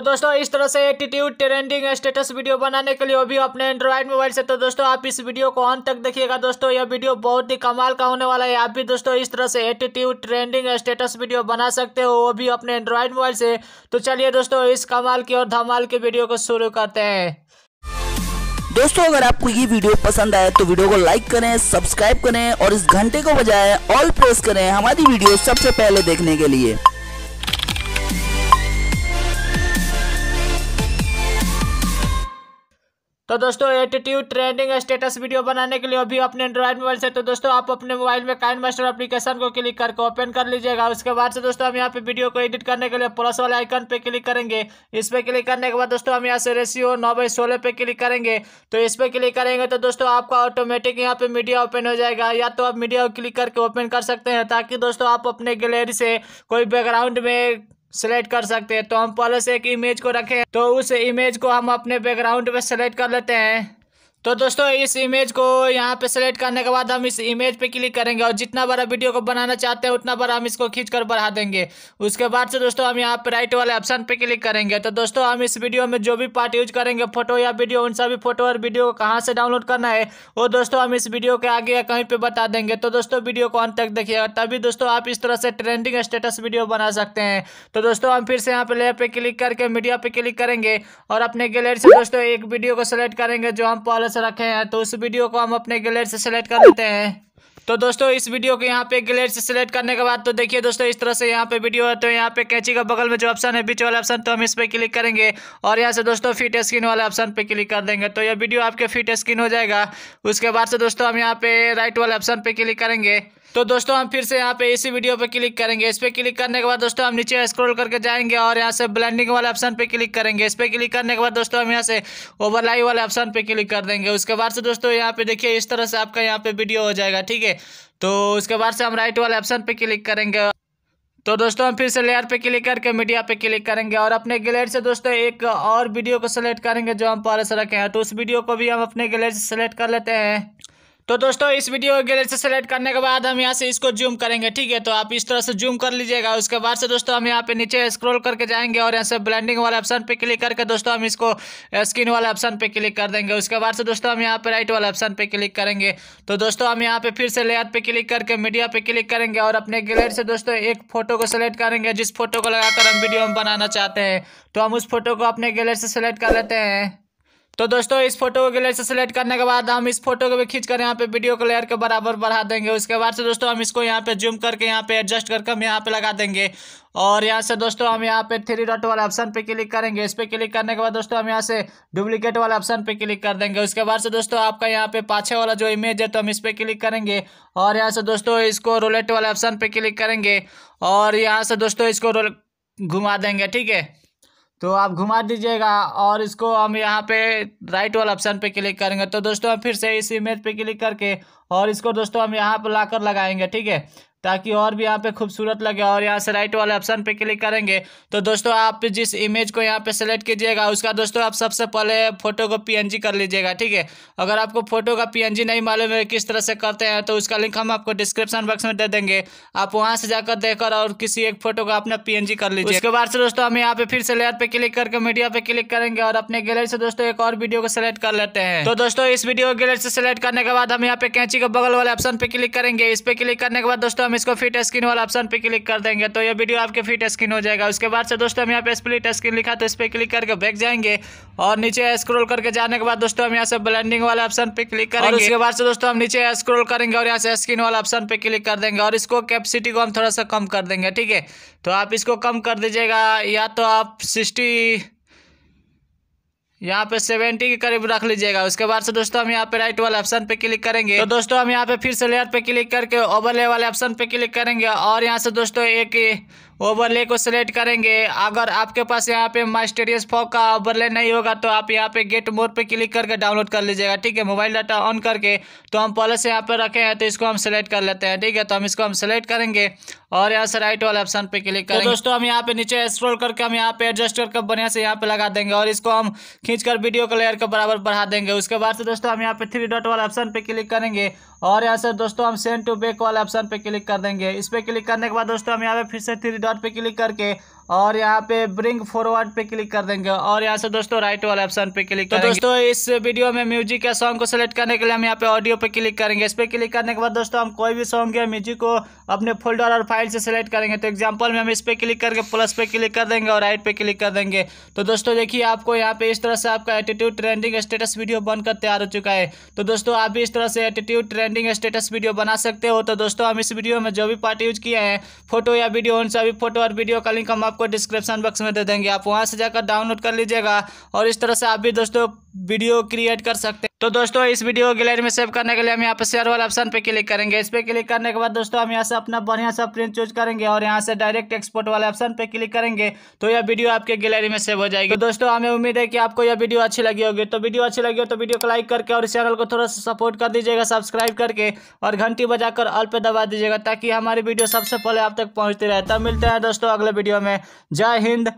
तो दोस्तों इस तरह से एटीट्यूड ट्रेंडिंग स्टेटस वीडियो बनाने के लिए वो भी अपने एंड्रॉइड मोबाइल से तो दोस्तों आप इस वीडियो को अंत तक देखिएगा दोस्तों यह वीडियो बहुत ही कमाल का होने वाला है आप भी दोस्तों इस तरह से एटीट्यूड ट्रेंडिंग स्टेटस वीडियो बना सकते हो वो भी अपने एंड्रॉयड मोबाइल से तो चलिए दोस्तों इस कमाल की और धमाल की वीडियो को शुरू करते हैं दोस्तों अगर आपको ये वीडियो पसंद आए तो वीडियो को लाइक करें सब्सक्राइब करें और इस घंटे को बजाय ऑल प्रेस करें हमारी वीडियो सबसे पहले देखने के लिए तो दोस्तों एटीट्यूड ट्रेंडिंग स्टेटस वीडियो बनाने के लिए अभी अपने एंड्रॉइड मोबाइल से तो दोस्तों आप अपने मोबाइल में काइन मास्टर अपलीकेशन को क्लिक करके ओपन कर लीजिएगा उसके बाद से दोस्तों हम यहाँ पे वीडियो को एडिट करने के लिए प्लस वाले आइकन पे क्लिक करेंगे इस पर क्लिक करने के बाद दोस्तों हम यहाँ से रेसियो नौ बाई सोलह पे क्लिक करेंगे तो इस पर क्लिक करेंगे तो दोस्तों आपका ऑटोमेटिक यहाँ पे मीडिया ओपन हो जाएगा या तो आप मीडिया को क्लिक करके ओपन कर सकते हैं ताकि दोस्तों आप अपने गैलरी से कोई बैकग्राउंड में सेलेक्ट कर सकते हैं तो हम पहले से एक इमेज को रखें तो उस इमेज को हम अपने बैकग्राउंड पे सेलेक्ट कर लेते हैं तो दोस्तों इस इमेज को यहाँ पे सेलेक्ट करने के बाद हम इस इमेज पे क्लिक करेंगे और जितना बड़ा वीडियो को बनाना चाहते हैं उतना बड़ा हम इसको खींच कर बढ़ा देंगे उसके बाद से दोस्तों हम यहाँ पे राइट वाले ऑप्शन पे क्लिक करेंगे तो दोस्तों हम इस वीडियो में जो भी पार्ट यूज करेंगे फोटो या वीडियो उन सभी फोटो और वीडियो को कहाँ से डाउनलोड करना है वो दोस्तों हम इस वीडियो के आगे या कहीं पर बता देंगे तो दोस्तों वीडियो को अंत तक देखिएगा तभी दोस्तों आप इस तरह से ट्रेंडिंग स्टेटस वीडियो बना सकते हैं तो दोस्तों हम फिर से यहाँ पे लेप पे क्लिक करके मीडिया पर क्लिक करेंगे और अपने गैलरी से दोस्तों एक वीडियो को सेलेक्ट करेंगे जो हम पहले से रखे हैं तो उस वीडियो को हम अपने गैलरी से सेलेक्ट कर लेते हैं तो दोस्तों इस वीडियो को यहाँ पे गैलरी से सेलेक्ट करने के बाद तो देखिए दोस्तों इस तरह से यहाँ पे वीडियो है तो यहाँ पे कैची का बगल में जो ऑप्शन है बीच वाला ऑप्शन तो हम इस पर क्लिक करेंगे और यहाँ से दोस्तों फिट स्क्रीन वाले ऑप्शन पे क्लिक कर देंगे तो यह वीडियो आपके फिट स्क्रीन हो जाएगा उसके बाद से दोस्तों हम यहाँ पे राइट वाले ऑप्शन पे क्लिक करेंगे तो दोस्तों हम फिर से यहाँ पे इसी वीडियो पे क्लिक करेंगे इस पर क्लिक करने के बाद दोस्तों हम नीचे स्क्रॉल करके जाएंगे और यहाँ से ब्लेंडिंग वाले ऑप्शन पे क्लिक करेंगे इस पर क्लिक करने के बाद दोस्तों हम यहाँ से ओवरलाई वाले ऑप्शन पे क्लिक कर देंगे उसके बाद से दोस्तों यहाँ पे देखिए इस तरह से आपका यहाँ पे वीडियो हो जाएगा ठीक है तो उसके बाद से हम राइट वाले ऑप्शन पर क्लिक करेंगे तो दोस्तों हम फिर से लेयर पे क्लिक करके मीडिया पे क्लिक करेंगे और अपने गैलरी से दोस्तों एक और वीडियो को सिलेक्ट करेंगे जो हम पहले से रखे हैं तो उस वीडियो को भी हम अपने गैलरी से सेलेक्ट कर लेते हैं तो दोस्तों इस वीडियो को गैलरी से सेलेक्ट करने के बाद हम यहाँ से इसको जूम करेंगे ठीक है तो आप इस तरह से जूम कर लीजिएगा उसके बाद से दोस्तों हम यहाँ पे नीचे स्क्रॉल करके जाएंगे और यहाँ से ब्लेंडिंग वाले ऑप्शन पे क्लिक करके दोस्तों हम इसको स्किन वाले ऑप्शन पे क्लिक कर देंगे उसके बाद से दोस्तों हम यहाँ पे राइट वाले ऑप्शन पे क्लिक करेंगे तो दोस्तों हम यहाँ पे फिर से लेयर पे क्लिक करके मीडिया पे क्लिक करेंगे और अपने गैलरी से दोस्तों एक फोटो को सेलेक्ट करेंगे जिस फोटो को लगाकर हम वीडियो में बनाना चाहते हैं तो हम उस फोटो को अपने गैलरी से सेलेक्ट कर लेते हैं तो दोस्तों इस फोटो को गैलरी से सेलेक्ट करने के बाद हम इस फोटो को भी खींच कर यहाँ पे वीडियो को लेयर के बराबर बढ़ा देंगे उसके बाद से दोस्तों हम इसको यहाँ पे जूम करके यहाँ पे एडजस्ट करके हम यहाँ पे लगा देंगे और यहाँ से दोस्तों हम यहाँ पे थ्री डॉट वाले ऑप्शन पे क्लिक करेंगे इस पर क्लिक करने के बाद दोस्तों हम यहाँ से डुप्लीकेट वाले ऑप्शन पे क्लिक कर देंगे उसके बाद से दोस्तों आपका यहाँ पे पाछे वाला जो इमेज है तो हम इस पर क्लिक करेंगे और यहाँ से दोस्तों इसको रोलेट वाले ऑप्शन पे क्लिक करेंगे और यहाँ से दोस्तों इसको घुमा देंगे ठीक है तो आप घुमा दीजिएगा और इसको हम यहाँ पे राइट वाला ऑप्शन पे क्लिक करेंगे तो दोस्तों हम फिर से इस इमेज पे क्लिक करके और इसको दोस्तों हम यहाँ पर लाकर लगाएंगे ठीक है ताकि और भी यहाँ पे खूबसूरत लगे और यहाँ से राइट वाले ऑप्शन पे क्लिक करेंगे तो दोस्तों आप जिस इमेज को यहाँ पे सेलेक्ट कीजिएगा उसका दोस्तों आप सबसे पहले फोटो को पीएनजी कर लीजिएगा ठीक है अगर आपको फोटो का पीएनजी नहीं मालूम है किस तरह से करते हैं तो उसका लिंक हम आपको डिस्क्रिप्शन बॉक्स में दे देंगे आप वहाँ से जाकर देखकर और किसी एक फोटो का अपना पी कर लीजिए उसके बाद से दोस्तों हम यहाँ पे फिर से लेयर पे क्लिक करके मीडिया पे क्लिक करेंगे और अपने गैलरी से दोस्तों एक और वीडियो को सिलेक्ट कर लेते हैं तो दोस्तों इस वीडियो गैलरी सेलेक्ट करने के बाद हम यहाँ पे कैंची के बगल वाले ऑप्शन पे क्लिक करेंगे इस पे क्लिक करने के बाद दोस्तों हम इसको फिट स्क्रीन वाला ऑप्शन पे क्लिक कर देंगे तो ये वीडियो आपके फिट स्क्रीन हो जाएगा उसके बाद से दोस्तों हम यहाँ पे स्प्लिट स्क्रीन लिखा तो इस पर क्लिक करके बैक जाएंगे और नीचे स्क्रोल करके जाने के बाद दोस्तों हम यहाँ से ब्लेंडिंग वाला ऑप्शन पे क्लिक करेंगे उसके बाद से दोस्तों हम नीचे स्क्रोल करेंगे और यहाँ से स्क्रीन वाला ऑप्शन पे क्लिक कर देंगे और इसको कैपेसिटी को हम थोड़ा सा कम कर देंगे ठीक है तो आप इसको कम कर दीजिएगा या तो आप सिक्सटी यहाँ पे सेवेंटी के करीब रख लीजिएगा उसके बाद से दोस्तों हम यहाँ पे राइट वाले ऑप्शन पे क्लिक करेंगे तो दोस्तों हम यहाँ पे फिर से लेयर पे क्लिक करके ओवरले वाले ऑप्शन पे क्लिक करेंगे और यहाँ से दोस्तों एक ओवरले को सिलेक्ट करेंगे अगर आपके पास यहाँ पे मास्टेरियस फॉक का ओवरले नहीं होगा तो आप यहाँ पे गेट मोड पे क्लिक करके डाउनलोड कर लीजिएगा ठीक है मोबाइल डाटा ऑन करके तो हम पहले से यहाँ पे रखे हैं तो इसको हम सेलेक्ट कर लेते हैं ठीक है तो हम इसको हम सेलेक्ट करेंगे और यहाँ से राइट वाले ऑप्शन पे क्लिक तो करेंगे तो दोस्तों हम यहाँ पे नीचे स्क्रॉल करके हम यहाँ पे एडजस्ट करके बढ़िया से यहाँ पे लगा देंगे और इसको हम खींच कर वीडियो को लेयर के बराबर बढ़ा देंगे उसके बाद से दोस्तों हम यहाँ पे थ्री डॉट वाले ऑप्शन पे क्लिक करेंगे और यहाँ से दोस्तों हम सेंड टू बैक वाले ऑप्शन पे क्लिक कर देंगे इस पर क्लिक करने के बाद दोस्तों हम यहाँ पे फिर से थ्री डॉट पे क्लिक करके और यहाँ पे ब्रिंग फॉरवर्ड पे क्लिक कर देंगे और यहाँ से दोस्तों राइट वाले ऑप्शन पे क्लिक तो दोस्तों इस वीडियो में म्यूजिक या सॉन्ग को सिलेक्ट करने के लिए हम यहाँ पे ऑडियो पे क्लिक करेंगे इस पर क्लिक करने के बाद दोस्तों हम कोई भी सॉन्ग या म्यूजिक को अपने फोल्डर और फाइल से सिलेक्ट करेंगे तो एग्जाम्पल में हम इस पर क्लिक करके प्लस पे क्लिक कर देंगे और राइट पे क्लिक कर देंगे तो दोस्तों देखिए आपको यहाँ पे इस तरह से आपका एटीट्यूड ट्रेंडिंग स्टेटस वीडियो बनकर तैयार हो चुका है तो दोस्तों आप भी इस तरह से एटीट्यूड ट्रेंडिंग स्टेटस वीडियो बना सकते हो तो दोस्तों हम इस वीडियो में जो भी पार्ट यूज किए हैं फोटो या वीडियो उन सभी फोटो और वीडियो का लिंक हम आपको आपको डिस्क्रिप्शन बॉक्स में दे देंगे आप वहाँ से जाकर डाउनलोड कर लीजिएगा और इस तरह से आप भी दोस्तों वीडियो क्रिएट कर सकते हैं तो दोस्तों इस वीडियो को गैलरी में सेव करने के लिए हम यहाँ पर शेयर वाला ऑप्शन पे क्लिक करेंगे इस पर क्लिक करने के बाद दोस्तों हम यहाँ से अपना बढ़िया सा प्रिंट चूज करेंगे और यहाँ से डायरेक्ट एक्सपोर्ट वाले ऑप्शन पे क्लिक करेंगे तो यह वीडियो आपके गैलरी में सेव हो जाएगी तो दोस्तों हमें उम्मीद है कि आपको यह वीडियो अच्छी लगी होगी तो वीडियो अच्छी लगी हो तो वीडियो को लाइक करके और इस चैनल को थोड़ा सा सपोर्ट कर दीजिएगा सब्सक्राइब करके और घंटी बजाकर अल पे दबा दीजिएगा ताकि हमारी वीडियो सबसे पहले आप तक पहुँचती रहे तब मिलते हैं दोस्तों अगले वीडियो में जय हिंद